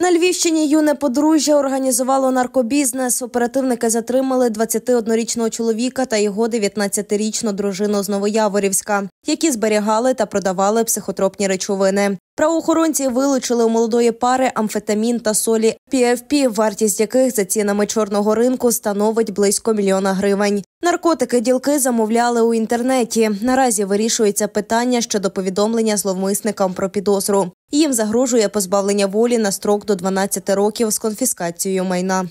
На Львівщині юне подружжя організувало наркобізнес. Оперативники затримали 21-річного чоловіка та його 19-річну дружину з Новояворівська, які зберігали та продавали психотропні речовини. Правоохоронці вилучили у молодої пари амфетамін та солі PFP, вартість яких за цінами чорного ринку становить близько мільйона гривень. Наркотики ділки замовляли у інтернеті. Наразі вирішується питання щодо повідомлення зловмисникам про підозру. Їм загрожує позбавлення волі на строк до 12 років з конфіскацією майна.